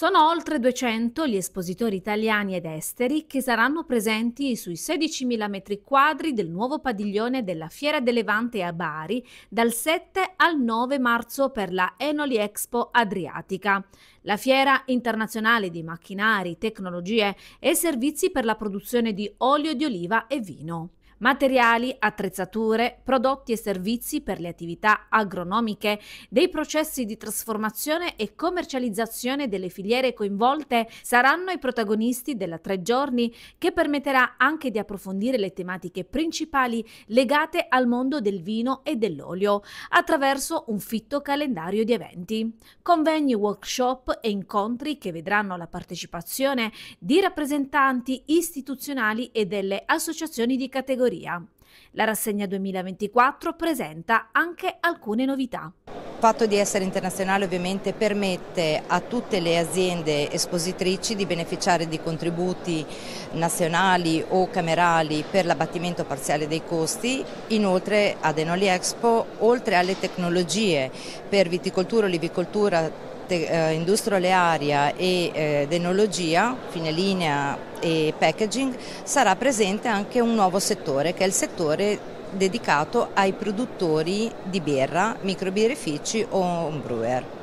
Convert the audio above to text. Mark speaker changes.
Speaker 1: Sono oltre 200 gli espositori italiani ed esteri che saranno presenti sui 16.000 m2 del nuovo padiglione della Fiera del Levante a Bari dal 7 al 9 marzo per la Enoli Expo Adriatica. La Fiera internazionale di macchinari, tecnologie e servizi per la produzione di olio di oliva e vino materiali, attrezzature, prodotti e servizi per le attività agronomiche, dei processi di trasformazione e commercializzazione delle filiere coinvolte saranno i protagonisti della tre giorni che permetterà anche di approfondire le tematiche principali legate al mondo del vino e dell'olio attraverso un fitto calendario di eventi, convegni, workshop e incontri che vedranno la partecipazione di rappresentanti istituzionali e delle associazioni di categoria categoria. La rassegna 2024 presenta anche alcune novità.
Speaker 2: Il fatto di essere internazionale ovviamente permette a tutte le aziende espositrici di beneficiare di contributi nazionali o camerali per l'abbattimento parziale dei costi, inoltre ad Enoli Expo, oltre alle tecnologie per viticoltura, olivicoltura, parte eh, industria olearia e eh, enologia, fine linea e packaging, sarà presente anche un nuovo settore che è il settore dedicato ai produttori di birra, microbirifici o brewer.